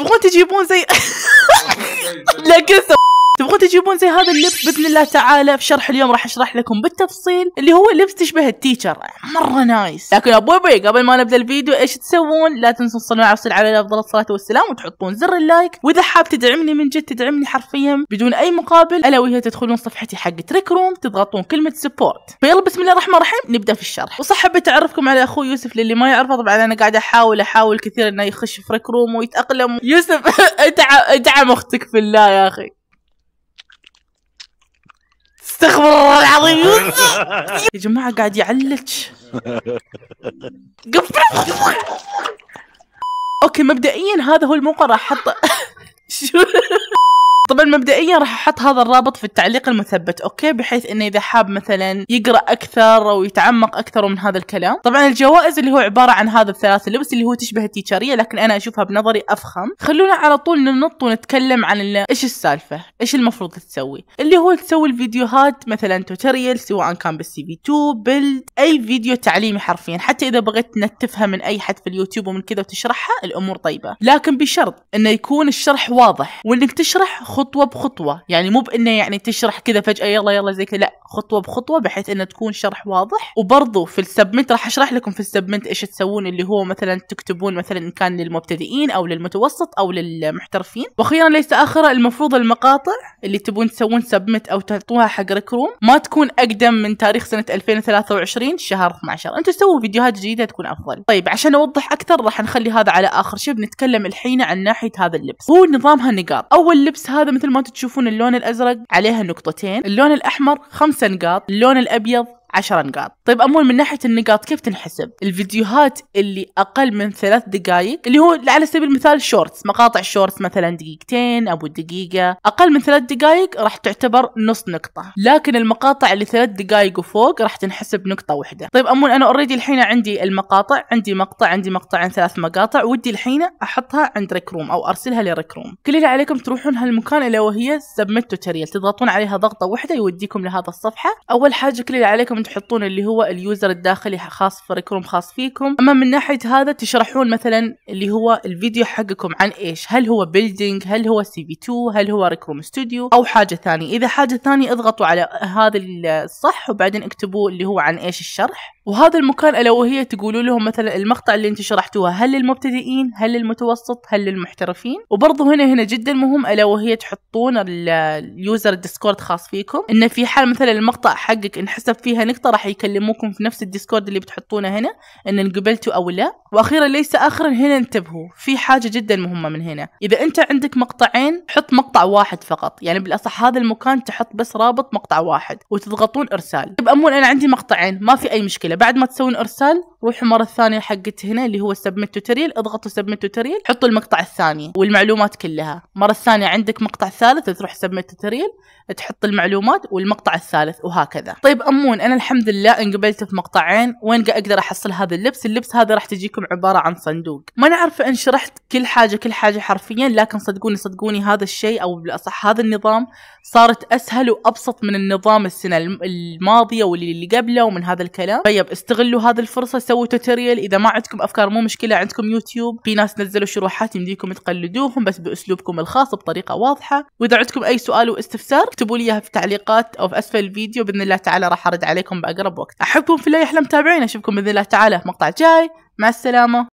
يبغون تجيبون زي لكن تبغون تجيبون زي هذا اللبس باذن الله تعالى في شرح اليوم راح اشرح لكم بالتفصيل اللي هو لبس تشبه التيشر مره نايس لكن ابوي بي قبل ما نبدا الفيديو ايش تسوون لا تنسوا تصلوا على الرسول افضل الصلاه والسلام وتحطون زر اللايك واذا حاب تدعمني من جد تدعمني حرفيا بدون اي مقابل الا وهي تدخلون صفحتي حق تريك روم تضغطون كلمه سبورت فيلا بسم الله الرحمن الرحيم نبدا في الشرح وصح حبيت اعرفكم على اخوي يوسف للي ما يعرفه طبعا انا قاعده احاول احاول كثير انه يخش في ريك روم ويتاقلم يوسف ادعم اختك في الله يا اخي استغفر الله العظيم يا جماعه قاعد يعلج اوكي مبدئيا هذا هو الموقع راح احطه شو طبعا مبدئيا راح احط هذا الرابط في التعليق المثبت اوكي بحيث انه اذا حاب مثلا يقرا اكثر او يتعمق اكثر من هذا الكلام طبعا الجوائز اللي هو عباره عن هذا الثلاث لبس اللي هو تشبه التيشيريه لكن انا اشوفها بنظري افخم خلونا على طول ننط ونتكلم عن ايش السالفه ايش المفروض تسوي اللي هو تسوي الفيديوهات مثلا توتوريال سواء كان بالسي في 2 بيلد اي فيديو تعليمي حرفيا حتى اذا بغيت نتفها من اي حد في اليوتيوب ومن كذا وتشرحها الامور طيبه لكن بشرط انه يكون الشرح واضح وانك تشرح خطوة خطوه بخطوه يعني مو بانه يعني تشرح كذا فجاه يلا يلا زي كذا لا خطوه بخطوه بحيث انه تكون شرح واضح وبرضه في السبمنت راح اشرح لكم في السبمنت ايش تسوون اللي هو مثلا تكتبون مثلا ان كان للمبتدئين او للمتوسط او للمحترفين واخيرا ليس اخر المفروض المقاطع اللي تبون تسوون سبمنت او تعطوها حق ريكروم ما تكون اقدم من تاريخ سنه 2023 شهر 12 انتم سووا فيديوهات جديده تكون افضل طيب عشان اوضح اكثر راح نخلي هذا على اخر شيء بنتكلم الحين عن ناحيه هذا اللبس هو نظامها نقاط اول لبس هذا مثل ما تشوفون اللون الازرق عليها نقطتين اللون الاحمر خمسة نقاط اللون الابيض عشر نقاط طيب أمول من ناحية النقاط كيف تنحسب الفيديوهات اللي أقل من ثلاث دقائق اللي هو على سبيل المثال شورتس مقاطع شورتس مثلا دقيقتين أو دقيقة أقل من ثلاث دقائق راح تعتبر نص نقطة لكن المقاطع اللي ثلاث دقائق وفوق راح تنحسب نقطة واحدة طيب أمول أنا أوريدي الحين عندي المقاطع عندي مقطع عندي مقطعين ثلاث مقاطع ودي الحين أحطها عند ريكروم أو أرسلها لريكروم كل اللي عليكم تروحون هالمكان اللي وهي سبميت توتوريال تضغطون عليها ضغطة واحدة يوديكم لهذا الصفحة أول حاجة كل اللي عليكم فريقكم تحطون اللي هو اليوزر الداخلي خاص فريقكم خاص فيكم اما من ناحيه هذا تشرحون مثلا اللي هو الفيديو حقكم عن ايش هل هو بيلدينج هل هو سي في 2 هل هو ريكروم ستوديو او حاجه ثانيه اذا حاجه ثانيه اضغطوا على هذا الصح وبعدين اكتبوا اللي هو عن ايش الشرح وهذا المكان وهي تقولوا لهم مثلا المقطع اللي انتم شرحتوها هل للمبتدئين هل للمتوسط هل للمحترفين وبرضه هنا هنا جدا مهم الا وهي تحطون اليوزر الديسكورد خاص فيكم إن في حال مثلا المقطع حقك انحسب فيها نقطة راح يكلموكم في نفس الديسكورد اللي بتحطونه هنا إن انقبلتوا أو لا وأخيرا ليس آخرا هنا انتبهوا في حاجة جدا مهمة من هنا إذا أنت عندك مقطعين حط مقطع واحد فقط يعني بالأصح هذا المكان تحط بس رابط مقطع واحد وتضغطون إرسال طيب أمون أنا عندي مقطعين ما في أي مشكلة بعد ما تسوون ارسال روحوا مرة ثانية حقت هنا اللي هو سبميت توتوريال اضغطوا سبميت توتوريال حطوا المقطع الثاني والمعلومات كلها مرة ثانية عندك مقطع ثالث تروح سبميت توتوريال تحط المعلومات والمقطع الثالث وهكذا طيب امون انا الحمد لله انقبلت في مقطعين وين اقدر احصل هذا اللبس اللبس هذا راح تجيكم عباره عن صندوق ما نعرف ان شرحت كل حاجه كل حاجه حرفيا لكن صدقوني صدقوني هذا الشيء او بالاصح هذا النظام صارت اسهل وابسط من النظام السنه الماضيه واللي قبله ومن هذا الكلام طيب يب استغلوا هذه الفرصه سووا توتوريال اذا ما عندكم افكار مو مشكله عندكم يوتيوب في ناس نزلوا شروحات يمديكم تقلدوهم بس باسلوبكم الخاص بطريقه واضحه واذا عندكم اي سؤال واستفسار اكتبوا لي اياها في التعليقات او في اسفل الفيديو باذن الله تعالى راح ارد عليكم باقرب وقت احبكم في الله يحلم تابعين اشوفكم باذن الله تعالى في مقطع جاي مع السلامه